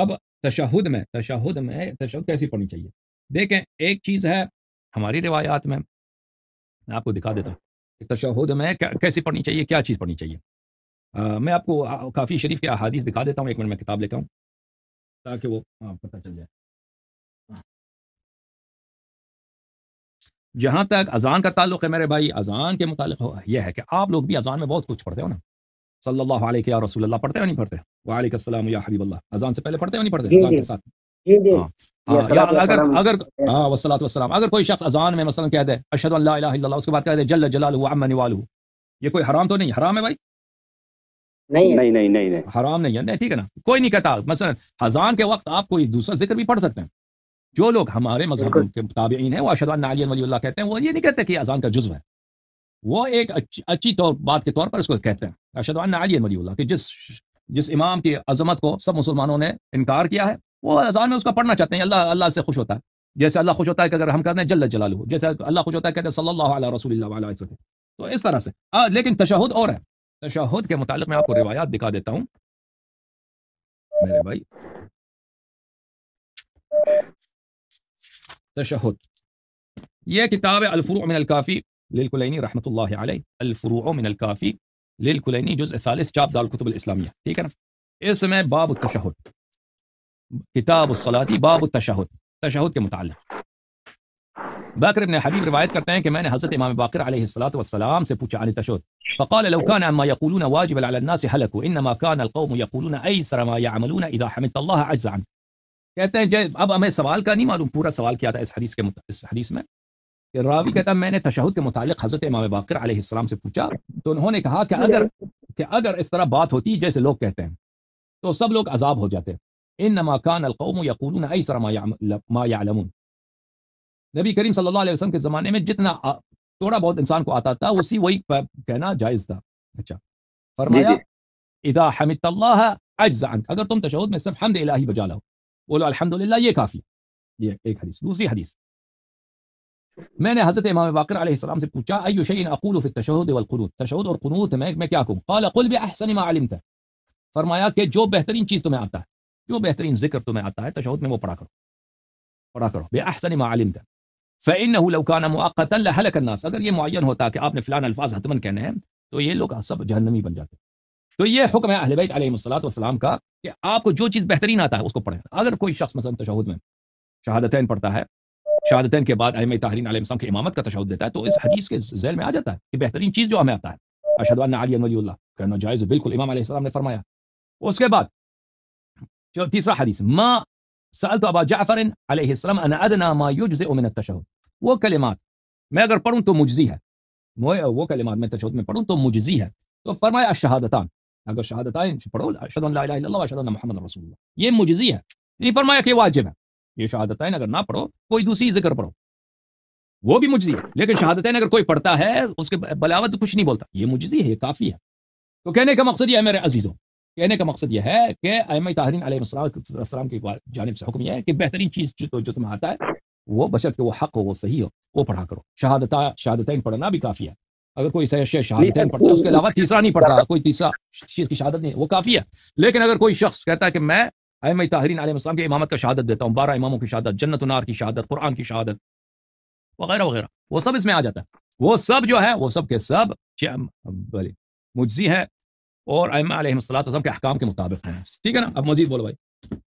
اب تشہد میں تشہد میں تشہد کیسی پڑھنی چاہیے دیکھیں ایک چیز ہے ہماری روایات میں میں آپ کو دکھا دیتا ہوں تشہد میں کیسی پڑھنی چاہیے کیا چیز پڑھنی چاہیے میں آپ کو کافی شریف کے احادیث دکھا دیتا ہوں ایک منٹ میں کتاب لے کے آؤں تاکہ وہ ہاں، پتہ چل جائے جہاں تک اذان کا تعلق ہے میرے بھائی اذان کے متعلق یہ ہے کہ آپ لوگ بھی اذان میں بہت کچھ پڑھتے ہو نا صلی اللہ علیہ اور رسول اللہ پڑھتے ہو نہیں پڑھتے وعلیکم السلام یا حبیب اللہ اذان سے پہلے پڑھتے ہاں وسلات وسلام جی۔ ہاں، اگر کوئی شخص اذان میں مثلا کہہ دے اشد اللہ اس کے بعد کہہ دے جل یہ کوئی حرام تو نہیں حرام ہے بھائی حرام نہیں ہے ٹھیک ہے نا کوئی نہیں کہتا مثلا ہزان کے وقت آپ کو دوسرا ذکر بھی پڑھ سکتے ہیں جو لوگ ہمارے مذہب کے تابعین ہیں وہ اللہ علی اللہ کہتے ہیں وہ یہ نہیں کہتے کہ اذان کا جزو ہے وہ ایک اچھی طور بات کے طور پر اس کو کہتے ہیں اللہ کہ جس جس امام کی عظمت کو سب مسلمانوں نے انکار کیا ہے وہ اذان میں اس کا پڑھنا چاہتے ہیں اللہ اللہ سے خوش ہوتا ہے جیسے اللہ خوش ہوتا ہے کہ اگر ہم کہتے ہیں جلد ہو جیسے اللہ خوش ہوتا ہے کہتے ہیں صلی اللہ علیہ رسول اللہ علیہ وسلم تو اس طرح سے لیکن تشہد اور ہے تشہد کے متعلق میں آپ کو روایات دکھا دیتا ہوں میرے بھائی تشہد یہ کتاب الفروع من الکافی للکلینی بالکل رحمۃ اللہ علیہ الفروع من الکافی جزء ثالث لل دار قطب الاسلامیہ ٹھیک ہے نا اس میں باب تشہد کتاب السلامی باب تشہد تشہد کے متعلق بکر حبیب روایت کرتے ہیں کہ میں نے حضرت امام باقر علیہ صلاۃ والسلام سے پوچھا عن فقال لو كان كان عما يقولون يقولون على الناس هلكوا انما القوم ايسر ما يعملون اذا سے الله اللہ عنه کہتے ہیں جب جی، اب ہمیں سوال کا نہیں معلوم پورا سوال کیا تھا اس حدیث کے مت... اس حدیث میں راوی جی۔ کہتا میں نے تشہد کے متعلق حضرت امام باقر علیہ السلام سے پوچھا تو انہوں نے کہا کہ اگر کہ اگر اس طرح بات ہوتی جیسے لوگ کہتے ہیں تو سب لوگ عذاب ہو جاتے ہیں ان نما کان القوم یقولون ایسر ما یعلمون نبی کریم صلی اللہ علیہ وسلم کے زمانے میں جتنا تھوڑا بہت انسان کو آتا تھا اسی وہی کہنا جائز تھا اچھا جی، فرمایا جی۔ اذا حمدت اللہ عنک اگر تم تشہد میں صرف حمد الہی بجا لاؤ بولو الحمدللہ یہ کافی یہ ایک حدیث دوسری حدیث میں نے حضرت امام باقر علیہ السلام سے پوچھا ایو فی التشہد والقنوت تشہد اور قنوت میں کیا کہوں ما تھا فرمایا کہ جو بہترین چیز تمہیں آتا ہے جو بہترین ذکر تمہیں آتا ہے تشہد میں وہ پڑھا کرو پڑھا کرو ما لَحَلَكَ النَّاسِ اگر یہ معین ہوتا کہ آپ نے فلان الفاظ حتمن کہنے ہیں تو یہ لوگ سب جہنمی بن جاتے ہیں تو یہ حکم ہے بیت علیہ السلام والسلام کا کہ آپ کو جو چیز بہترین آتا ہے اس کو پڑھیں اگر کوئی شخص مثلا تشہد میں شہادتین پڑھتا ہے شہادتین کے بعد ائمہ طاہرین علیہ السلام کی امامت کا تشہد دیتا ہے تو اس حدیث کے ذیل میں آ جاتا ہے کہ بہترین چیز جو ہمیں آتا ہے اشہد ان علی ولی اللہ کہنا جائز بالکل امام علیہ السلام نے فرمایا اس کے بعد جو تیسرا حدیث ما سالت ابا جعفر علیہ السلام انا ادنا ما يجزئ من التشہد وہ کلمات میں اگر پڑھوں تو مجزی ہے وہ کلمات میں تشہد میں پڑھوں تو مجزی ہے تو فرمایا الشہادتان اگر شہادتان پڑھو اشہد ان لا الہ الا اللہ واشہد ان محمد رسول اللہ یہ مجزی ہے یعنی يعني فرمایا کہ واجب ہے یہ شہادتین اگر نہ پڑھو کوئی دوسری ذکر پڑھو وہ بھی مجزی ہے لیکن شہادتین اگر کوئی پڑھتا ہے اس کے بلاوت کچھ نہیں بولتا یہ مجزی ہے یہ کافی ہے تو کہنے کا مقصد یہ ہے میرے عزیزوں کہنے کا مقصد یہ ہے کہ ایم تاہرین علیہ السلام کی جانب سے حکم یہ ہے کہ بہترین چیز جو جو تمہیں آتا ہے وہ بشرط کہ وہ حق ہو وہ صحیح ہو وہ پڑھا کرو شہادت شادتین پڑھنا بھی کافی ہے اگر کوئی شہادت پڑھتا ہے اس کے علاوہ تیسرا نہیں پڑھتا کوئی تیسرا چیز کی شہادت نہیں ہے وہ کافی ہے لیکن اگر کوئی شخص کہتا ہے کہ میں ام طاہرین علیہ السلام کی امامت کا شہادت دیتا ہوں بارہ اماموں کی شہادت جنت نار کی شہادت قرآن کی شہادت وغیرہ وغیرہ وہ سب اس میں آ جاتا ہے وہ سب جو ہے وہ سب کے سب بھلے مجزی ہے اور علیہ السلام کے احکام کے مطابق ہیں ٹھیک ہے نا اب مزید بولو بھائی